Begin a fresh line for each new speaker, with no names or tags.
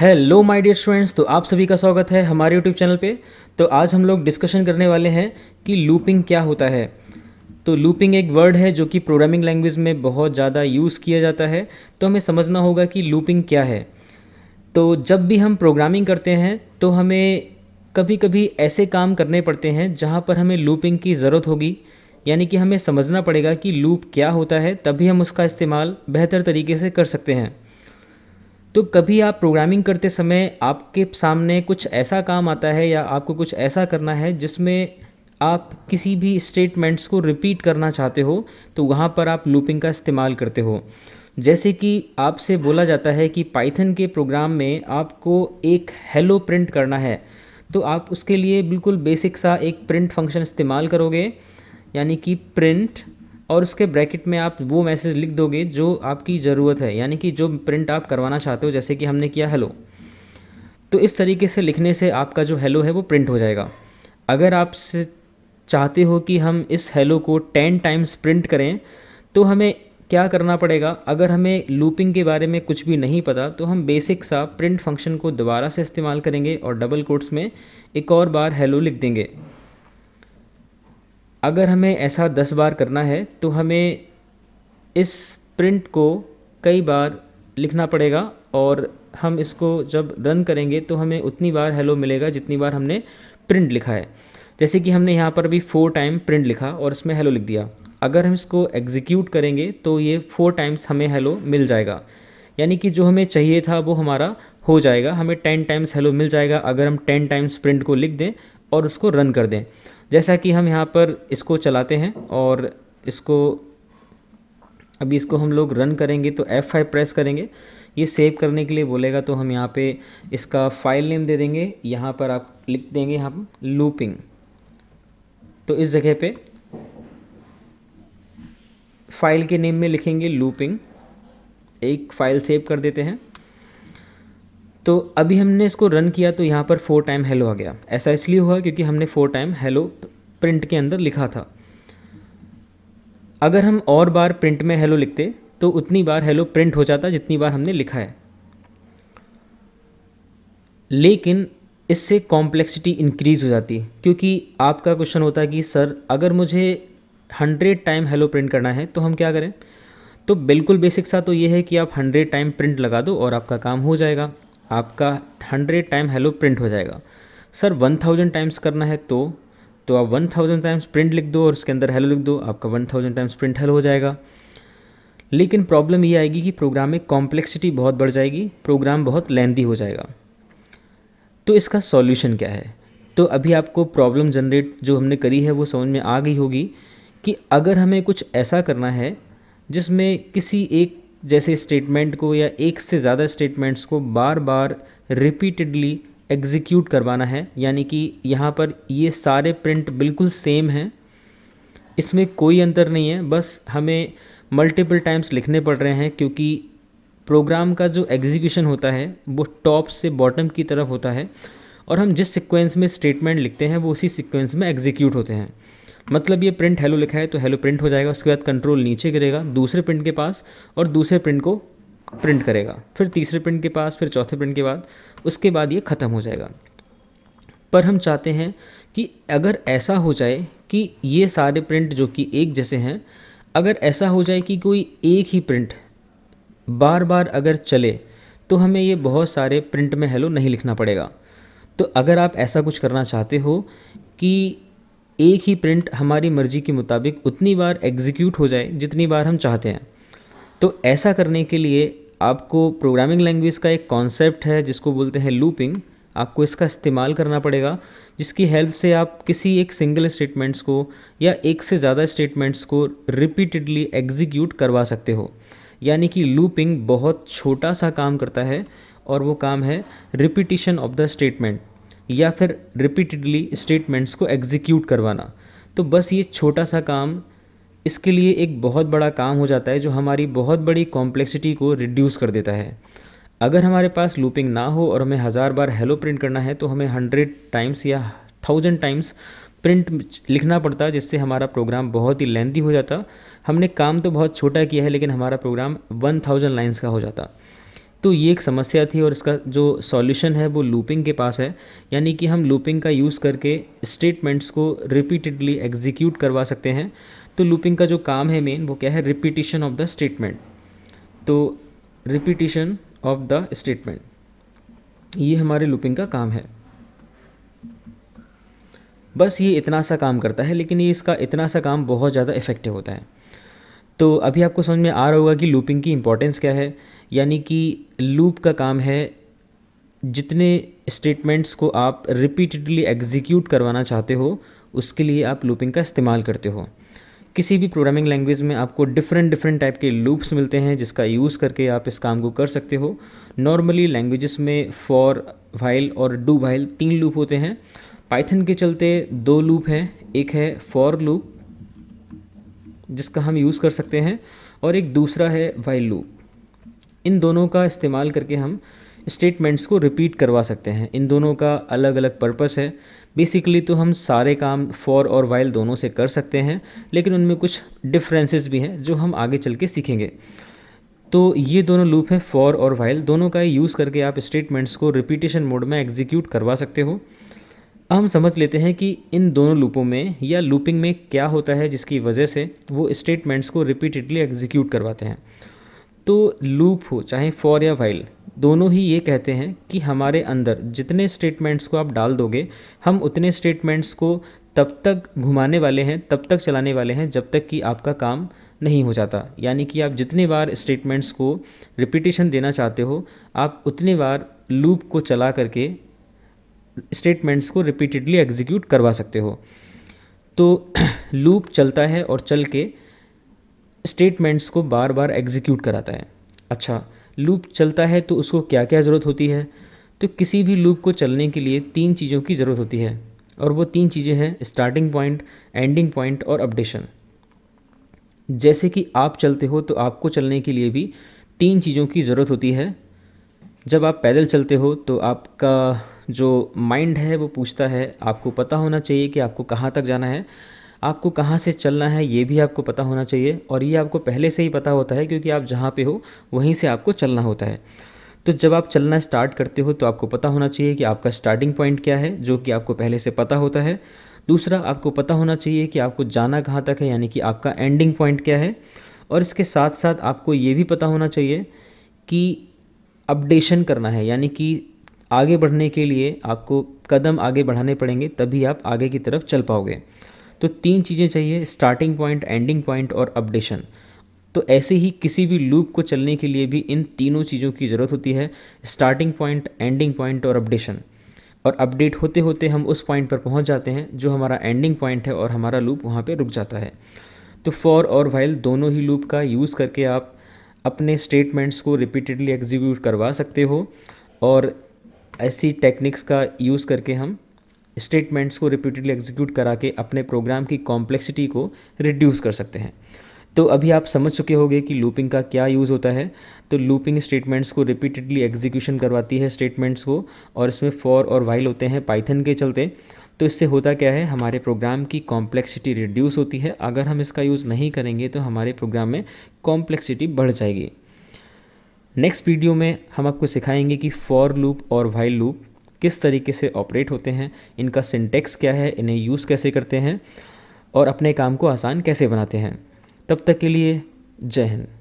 hello my dear students तो आप सभी का स्वागत है हमारे यूट्यूब चैनल पे तो आज हम लोग डिस्कशन करने वाले हैं कि लूपिंग क्या होता है तो लूपिंग एक वर्ड है जो कि प्रोग्रामिंग लैंग्वेज में बहुत ज़्यादा यूज़ किया जाता है तो हमें समझना होगा कि लूपिंग क्या है तो जब भी हम प्रोग्रामिंग करते हैं तो हमें कभी कभी ऐसे काम करने पड़ते हैं जहाँ पर हमें लूपिंग की ज़रूरत होगी यानी कि हमें समझना पड़ेगा कि लूप क्या होता है तभी हम उसका इस्तेमाल बेहतर तरीके से कर सकते हैं तो कभी आप प्रोग्रामिंग करते समय आपके सामने कुछ ऐसा काम आता है या आपको कुछ ऐसा करना है जिसमें आप किसी भी स्टेटमेंट्स को रिपीट करना चाहते हो तो वहाँ पर आप लूपिंग का इस्तेमाल करते हो जैसे कि आपसे बोला जाता है कि पाइथन के प्रोग्राम में आपको एक हेलो प्रिंट करना है तो आप उसके लिए बिल्कुल बेसिक सा एक प्रिंट फंक्शन इस्तेमाल करोगे यानी कि प्रिंट और उसके ब्रैकेट में आप वो मैसेज लिख दोगे जो आपकी ज़रूरत है यानी कि जो प्रिंट आप करवाना चाहते हो जैसे कि हमने किया हेलो तो इस तरीके से लिखने से आपका जो हेलो है वो प्रिंट हो जाएगा अगर आप चाहते हो कि हम इस हेलो को टेन टाइम्स प्रिंट करें तो हमें क्या करना पड़ेगा अगर हमें लूपिंग के बारे में कुछ भी नहीं पता तो हम बेसिक सा प्रिंट फंक्शन को दोबारा से इस्तेमाल करेंगे और डबल कोट्स में एक और बार हेलो लिख देंगे अगर हमें ऐसा दस बार करना है तो हमें इस प्रिंट को कई बार लिखना पड़ेगा और हम इसको जब रन करेंगे तो हमें उतनी बार हेलो मिलेगा जितनी बार हमने प्रिंट लिखा है जैसे कि हमने यहाँ पर भी फोर टाइम प्रिंट लिखा और इसमें हेलो लिख दिया अगर हम इसको एग्जीक्यूट करेंगे तो ये फोर टाइम्स हमें हेलो मिल जाएगा यानी कि जो हमें चाहिए था वो हमारा हो जाएगा हमें टेन टाइम्स हेलो मिल जाएगा अगर हम टेन टाइम्स प्रिंट को लिख दें और उसको रन कर दें जैसा कि हम यहाँ पर इसको चलाते हैं और इसको अभी इसको हम लोग रन करेंगे तो F5 प्रेस करेंगे ये सेव करने के लिए बोलेगा तो हम यहाँ पे इसका फाइल नेम दे देंगे यहाँ पर आप लिख देंगे हम लूपिंग तो इस जगह पे फाइल के नेम में लिखेंगे लूपिंग एक फाइल सेव कर देते हैं तो अभी हमने इसको रन किया तो यहाँ पर फोर टाइम हेलो आ गया ऐसा इसलिए हुआ क्योंकि हमने फोर टाइम हेलो प्रिंट के अंदर लिखा था अगर हम और बार प्रिंट में हेलो लिखते तो उतनी बार हेलो प्रिंट हो जाता जितनी बार हमने लिखा है लेकिन इससे कॉम्प्लेक्सिटी इंक्रीज़ हो जाती है क्योंकि आपका क्वेश्चन होता है कि सर अगर मुझे हंड्रेड टाइम हेलो प्रिंट करना है तो हम क्या करें तो बिल्कुल बेसिक सा तो ये है कि आप हंड्रेड टाइम प्रिंट लगा दो और आपका काम हो जाएगा आपका हंड्रेड टाइम हेलो प्रिंट हो जाएगा सर वन थाउजेंड टाइम्स करना है तो तो आप वन थाउजेंड टाइम्स प्रिंट लिख दो और उसके अंदर हेलो लिख दो आपका one thousand times print hello हो जाएगा लेकिन प्रॉब्लम ये आएगी कि प्रोग्राम में कॉम्प्लेक्सिटी बहुत बढ़ जाएगी प्रोग्राम बहुत लेंदी हो जाएगा तो इसका सॉल्यूशन क्या है तो अभी आपको प्रॉब्लम जनरेट जो हमने करी है वो समझ में आ गई होगी कि अगर हमें कुछ ऐसा करना है जिसमें किसी एक जैसे स्टेटमेंट को या एक से ज़्यादा स्टेटमेंट्स को बार बार रिपीटेडली एग्जीक्यूट करवाना है यानी कि यहाँ पर ये सारे प्रिंट बिल्कुल सेम हैं इसमें कोई अंतर नहीं है बस हमें मल्टीपल टाइम्स लिखने पड़ रहे हैं क्योंकि प्रोग्राम का जो एग्जीक्यूशन होता है वो टॉप से बॉटम की तरफ होता है और हम जिस सिक्वेंस में स्टेटमेंट लिखते हैं वो उसी सिक्वेंस में एग्जीक्यूट होते हैं मतलब ये प्रिंट हेलो लिखा है तो हेलो प्रिंट हो जाएगा उसके बाद कंट्रोल नीचे गिरेगा दूसरे प्रिंट के पास और दूसरे प्रिंट को प्रिंट करेगा फिर तीसरे प्रिंट के पास फिर चौथे प्रिंट के बाद उसके बाद ये ख़त्म हो जाएगा पर हम चाहते हैं कि अगर ऐसा हो जाए कि ये सारे प्रिंट जो कि एक जैसे हैं अगर ऐसा हो जाए कि कोई एक ही प्रिंट बार बार अगर चले तो हमें ये बहुत सारे प्रिंट में हेलो नहीं लिखना पड़ेगा तो अगर आप ऐसा कुछ करना चाहते हो कि एक ही प्रिंट हमारी मर्जी के मुताबिक उतनी बार एग्जीक्यूट हो जाए जितनी बार हम चाहते हैं तो ऐसा करने के लिए आपको प्रोग्रामिंग लैंग्वेज का एक कॉन्सेप्ट है जिसको बोलते हैं लूपिंग आपको इसका इस्तेमाल करना पड़ेगा जिसकी हेल्प से आप किसी एक सिंगल स्टेटमेंट्स को या एक से ज़्यादा स्टेटमेंट्स को रिपीटेडली एग्जीक्यूट करवा सकते हो यानी कि लूपिंग बहुत छोटा सा काम करता है और वो काम है रिपीटिशन ऑफ द स्टेटमेंट या फिर रिपीटेडली स्टेटमेंट्स को एग्जीक्यूट करवाना तो बस ये छोटा सा काम इसके लिए एक बहुत बड़ा काम हो जाता है जो हमारी बहुत बड़ी कॉम्प्लेक्सिटी को रिड्यूस कर देता है अगर हमारे पास लूपिंग ना हो और हमें हज़ार बार हेलो प्रिंट करना है तो हमें हंड्रेड टाइम्स या थाउजेंड टाइम्स प्रिंट लिखना पड़ता जिससे हमारा प्रोग्राम बहुत ही लेंथी हो जाता हमने काम तो बहुत छोटा किया है लेकिन हमारा प्रोग्राम वन थाउजेंड लाइन्स का हो जाता तो ये एक समस्या थी और इसका जो सॉल्यूशन है वो लूपिंग के पास है यानी कि हम लूपिंग का यूज़ करके स्टेटमेंट्स को रिपीटेडली एग्जीक्यूट करवा सकते हैं तो लूपिंग का जो काम है मेन वो क्या है रिपीटिशन ऑफ द स्टेटमेंट तो रिपीटिशन ऑफ द स्टेटमेंट ये हमारे लूपिंग का काम है बस ये इतना सा काम करता है लेकिन ये इसका इतना सा काम बहुत ज़्यादा इफ़ेक्टिव होता है तो अभी आपको समझ में आ रहा होगा कि लूपिंग की इम्पोर्टेंस क्या है यानी कि लूप का काम है जितने स्टेटमेंट्स को आप रिपीटेडली एग्जीक्यूट करवाना चाहते हो उसके लिए आप लूपिंग का इस्तेमाल करते हो किसी भी प्रोग्रामिंग लैंग्वेज में आपको डिफरेंट डिफरेंट टाइप के लूप्स मिलते हैं जिसका यूज़ करके आप इस काम को कर सकते हो नॉर्मली लैंग्वेजेस में फॉर वाइल और डू वाइल तीन लूप होते हैं पाइथन के चलते दो लूप हैं एक है फॉर लूप जिसका हम यूज़ कर सकते हैं और एक दूसरा है वाइल लूप इन दोनों का इस्तेमाल करके हम स्टेटमेंट्स को रिपीट करवा सकते हैं इन दोनों का अलग अलग पर्पस है बेसिकली तो हम सारे काम फॉर और वाइल दोनों से कर सकते हैं लेकिन उनमें कुछ डिफरेंसेस भी हैं जो हम आगे चल के सीखेंगे तो ये दोनों लूप हैं फॉर और वाइल दोनों का यूज़ करके आप स्टेटमेंट्स को रिपीटेशन मोड में एग्जीक्यूट करवा सकते हो अब हम समझ लेते हैं कि इन दोनों लूपों में या लूपिंग में क्या होता है जिसकी वजह से वो स्टेटमेंट्स को रिपीटेडली एग्जीक्यूट करवाते हैं तो लूप हो चाहे फॉर या वाइल दोनों ही ये कहते हैं कि हमारे अंदर जितने स्टेटमेंट्स को आप डाल दोगे हम उतने स्टेटमेंट्स को तब तक घुमाने वाले हैं तब तक चलाने वाले हैं जब तक कि आपका काम नहीं हो जाता यानी कि आप जितने बार स्टेटमेंट्स को रिपीटेशन देना चाहते हो आप उतने बार लूप को चला करके स्टेटमेंट्स को रिपीटेडली एग्जीक्यूट करवा सकते हो तो लूप चलता है और चल के स्टेटमेंट्स को बार बार एग्जीक्यूट कराता है अच्छा लूप चलता है तो उसको क्या क्या ज़रूरत होती है तो किसी भी लूप को चलने के लिए तीन चीज़ों की ज़रूरत होती है और वो तीन चीज़ें हैं स्टार्टिंग पॉइंट एंडिंग पॉइंट और अपडेशन जैसे कि आप चलते हो तो आपको चलने के लिए भी तीन चीज़ों की ज़रूरत होती है जब आप पैदल चलते हो तो आपका जो माइंड है वो पूछता है आपको पता होना चाहिए कि आपको कहाँ तक जाना है आपको कहाँ से चलना है ये भी आपको पता होना चाहिए और ये आपको पहले से ही पता होता है क्योंकि आप जहाँ पे हो वहीं से आपको चलना होता है तो जब आप चलना स्टार्ट करते हो तो आपको पता होना चाहिए कि आपका स्टार्टिंग पॉइंट क्या है जो कि आपको पहले से पता होता है दूसरा आपको पता होना चाहिए कि आपको जाना कहाँ तक है यानी कि आपका एंडिंग पॉइंट क्या है और इसके साथ साथ आपको ये भी पता होना चाहिए कि अपडेशन करना है यानी कि आगे बढ़ने के लिए आपको कदम आगे बढ़ाने पड़ेंगे तभी आप आगे की तरफ चल पाओगे तो तीन चीज़ें चाहिए स्टार्टिंग पॉइंट एंडिंग पॉइंट और अपडेशन तो ऐसे ही किसी भी लूप को चलने के लिए भी इन तीनों चीज़ों की ज़रूरत होती है स्टार्टिंग पॉइंट एंडिंग पॉइंट और अपडेशन और अपडेट होते होते हम उस पॉइंट पर पहुंच जाते हैं जो हमारा एंडिंग पॉइंट है और हमारा लूप वहाँ पे रुक जाता है तो फॉर और वाइल दोनों ही लूप का यूज़ करके आप अपने स्टेटमेंट्स को रिपीटेडली एग्जीक्यूट करवा सकते हो और ऐसी टेक्निक्स का यूज़ करके हम स्टेटमेंट्स को रिपीटेडली एग्जीक्यूट करा के अपने प्रोग्राम की कॉम्प्लेक्सिटी को रिड्यूस कर सकते हैं तो अभी आप समझ चुके होंगे कि लूपिंग का क्या यूज़ होता है तो लूपिंग स्टेटमेंट्स को रिपीटेडली एग्जीक्यूशन करवाती है स्टेटमेंट्स को और इसमें फॉर और वाइल होते हैं पाइथन के चलते तो इससे होता क्या है हमारे प्रोग्राम की कॉम्प्लेक्सिटी रिड्यूस होती है अगर हम इसका यूज़ नहीं करेंगे तो हमारे प्रोग्राम में कॉम्प्लेक्सिटी बढ़ जाएगी नेक्स्ट वीडियो में हम आपको सिखाएंगे कि फॉर लूप और वाइल लूप किस तरीके से ऑपरेट होते हैं इनका सिंटेक्स क्या है इन्हें यूज़ कैसे करते हैं और अपने काम को आसान कैसे बनाते हैं तब तक के लिए जय हिंद